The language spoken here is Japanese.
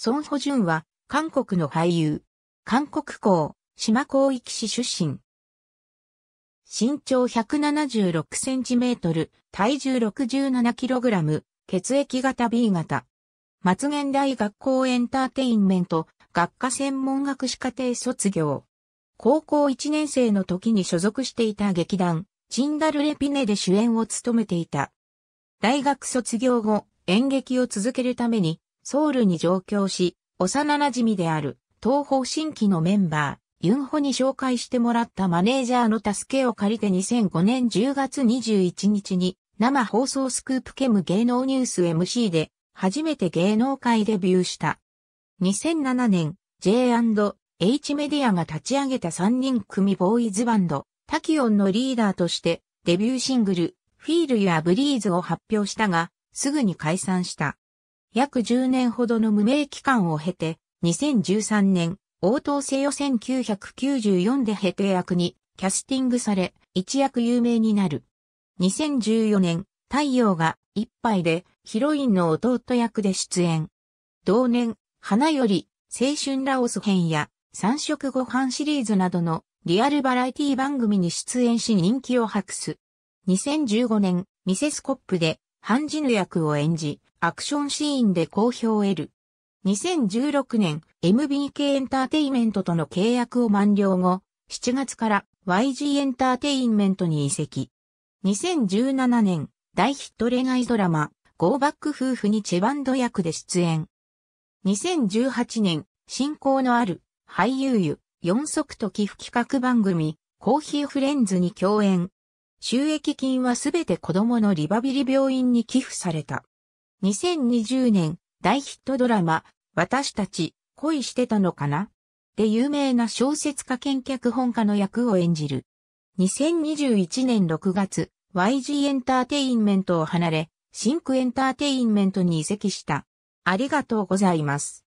孫保ンは、韓国の俳優。韓国校、島広域市出身。身長176センチメートル、体重67キログラム、血液型 B 型。松源大学校エンターテインメント、学科専門学士課程卒業。高校1年生の時に所属していた劇団、チンダルレピネで主演を務めていた。大学卒業後、演劇を続けるために、ソウルに上京し、幼馴染である東方新規のメンバー、ユンホに紹介してもらったマネージャーの助けを借りて2005年10月21日に生放送スクープケム芸能ニュース MC で初めて芸能界デビューした。2007年 J&H メディアが立ち上げた3人組ボーイズバンドタキオンのリーダーとしてデビューシングルフィールやブリーズを発表したがすぐに解散した。約10年ほどの無名期間を経て、2013年、応答せよ1 994でヘテ役にキャスティングされ、一躍有名になる。2014年、太陽が一杯でヒロインの弟役で出演。同年、花より青春ラオス編や三色ご飯シリーズなどのリアルバラエティ番組に出演し人気を博す。2015年、ミセスコップでハンジヌ役を演じ、アクションシーンで好評を得る。2016年、MBK エンターテイメントとの契約を満了後、7月から YG エンターテインメントに移籍。2017年、大ヒット恋愛ドラマ、ゴーバック夫婦にチェバンド役で出演。2018年、進行のある俳優湯、四足と寄付企画番組、コーヒーフレンズに共演。収益金はすべて子供のリバビリ病院に寄付された。2020年、大ヒットドラマ、私たち、恋してたのかなで有名な小説家兼脚本家の役を演じる。2021年6月、YG エンターテインメントを離れ、シンクエンターテインメントに移籍した。ありがとうございます。